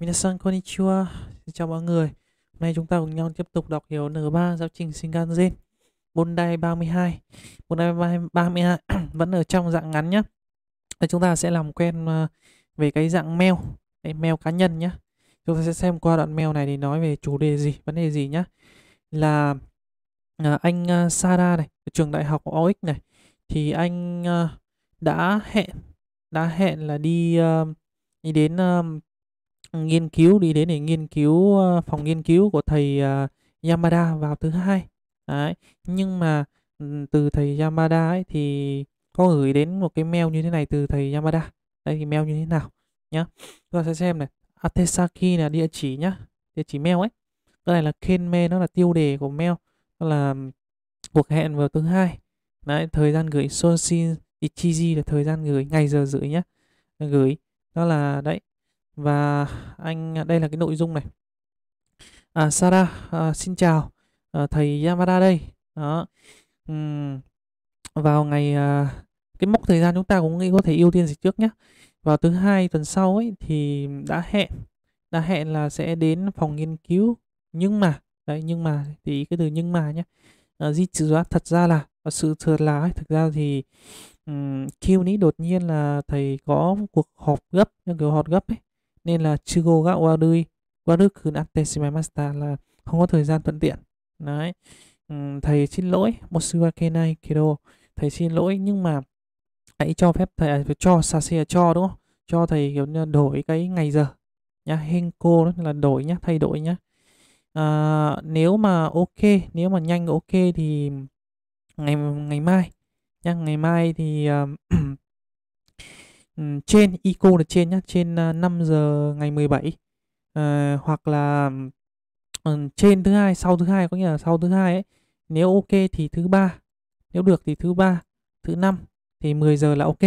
Minasan konnichiwa, xin chào mọi người. Hôm nay chúng ta cùng nhau tiếp tục đọc hiểu N3 giáo trình Shinkansen. Bondai 32. Bondai 32 vẫn ở trong dạng ngắn nhé. Chúng ta sẽ làm quen ờ, về cái dạng mail, cái mail cá nhân nhé. Chúng ta sẽ xem qua đoạn mail này thì nói về chủ đề gì, vấn đề gì nhé. Là ờ, anh ờ, Sara này, trường đại học OX này, thì anh đã hẹn đã hẹn là đi đi đến nghiên cứu đi đến để nghiên cứu ờ, phòng nghiên cứu của thầy ờ, Yamada vào thứ hai Đấy. nhưng mà ừ, từ thầy Yamada ấy thì có gửi đến một cái mail như thế này từ thầy Yamada đây thì mail như thế nào nhá chúng ta sẽ xem này Atesaki là địa chỉ nhá địa chỉ mail ấy cái này là kenme nó là tiêu đề của mail nó là cuộc hẹn vào thứ hai đấy thời gian gửi Sonshin Ichiji là thời gian gửi ngày giờ gửi nhá gửi đó là đấy và anh đây là cái nội dung này à, Sarah à, xin chào à, thầy Yamada đây đó uhm, vào ngày à, cái mốc thời gian chúng ta cũng nghĩ có thể ưu tiên dịch trước nhé vào thứ hai tuần sau ấy thì đã hẹn đã hẹn là sẽ đến phòng nghiên cứu nhưng mà đấy nhưng mà thì cái từ nhưng mà nhé à, di chữ thật ra là à, sự thật là thực ra thì um, Q đột nhiên là thầy có cuộc họp gấp những kiểu họp gấp ấy nên là Chigo ga Warui Warui kun attesimashita là không có thời gian thuận tiện đấy thầy xin lỗi Moshiwake nai Kido thầy xin lỗi nhưng mà hãy cho phép thầy à, cho sasea cho đúng không cho thầy kiểu như đổi cái ngày giờ nhá henko đó là đổi nhá thay đổi nhá à, nếu mà ok nếu mà nhanh ok thì ngày ngày mai nhá ngày mai thì uh, trên eco là trên nhá trên uh, à, 5 giờ ngày 17 uh, ờ, hoặc là um, trên thứ hai sau thứ hai có nghĩa là sau thứ hai ấy nếu ok thì thứ ba nếu được thì thứ ba thứ năm thì 10 giờ là ok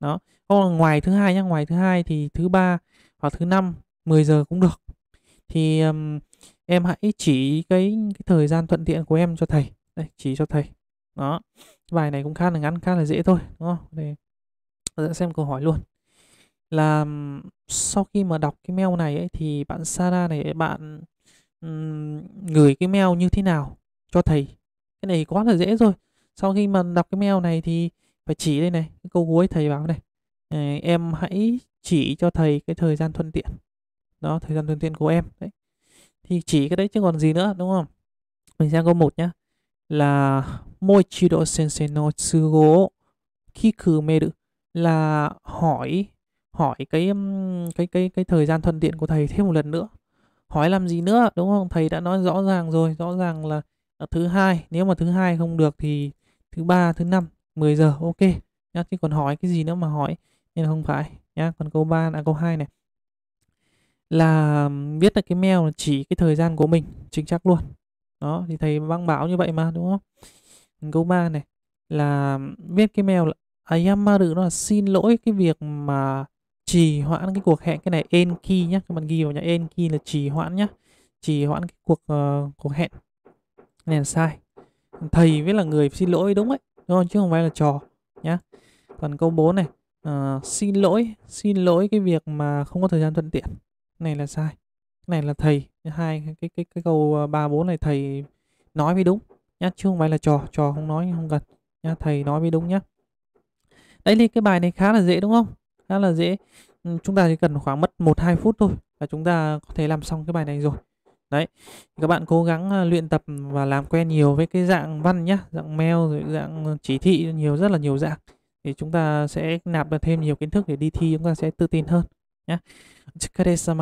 đó còn ngoài thứ hai nhá ngoài thứ hai thì thứ ba hoặc thứ năm 10 giờ cũng được thì um, em hãy chỉ cái, cái thời gian thuận tiện của em cho thầy đây chỉ cho thầy đó bài này cũng khá là ngắn khá là dễ thôi đúng không đây ta sẽ xem câu hỏi luôn là sau khi mà đọc cái mail này ấy, thì bạn Sara này bạn um, gửi cái mail như thế nào cho thầy cái này quá là dễ rồi sau khi mà đọc cái mail này thì phải chỉ đây này cái câu cuối thầy bảo này ờ, em hãy chỉ cho thầy cái thời gian thuận tiện đó thời gian thuận tiện của em đấy thì chỉ cái đấy chứ còn gì nữa đúng không mình sang câu một nhá là môi chi độ sensei no tsugo kiku meru là hỏi hỏi cái cái cái cái thời gian thuận tiện của thầy thêm một lần nữa hỏi làm gì nữa đúng không thầy đã nói rõ ràng rồi rõ ràng là à, thứ hai nếu mà thứ hai không được thì thứ ba thứ năm 10 giờ ok nhá chứ còn hỏi cái gì nữa mà hỏi nên không phải nhá còn câu 3 là câu 2 này là viết là cái mail là chỉ cái thời gian của mình chính xác luôn đó thì thầy băng bảo như vậy mà đúng không câu 3 này là viết cái mail là Ayamaru nó là xin lỗi cái việc mà trì hoãn cái cuộc hẹn cái này Enki nhé các bạn ghi vào nhá Enki là trì hoãn nhá trì hoãn cái cuộc uh, cuộc hẹn này là sai thầy với là người xin lỗi đúng đấy đúng không chứ không phải là trò nhá còn câu 4 này uh, xin lỗi xin lỗi cái việc mà không có thời gian thuận tiện này là sai này là thầy hai cái cái cái, cái câu ờ, ba bốn này thầy nói mới đúng nhá chứ không phải là trò trò không nói không cần nhá thầy nói mới đúng nhá đấy thì cái bài này khá là dễ đúng không khá là dễ ừ, chúng ta chỉ cần khoảng mất 1-2 phút thôi là chúng ta có thể làm xong cái bài này rồi đấy các bạn cố gắng à, luyện tập và làm quen nhiều với cái dạng văn nhá dạng mail rồi dạng chỉ thị nhiều rất là nhiều dạng thì chúng ta sẽ nạp được thêm nhiều kiến thức để đi thi chúng ta sẽ tự tin hơn nhé. Chikare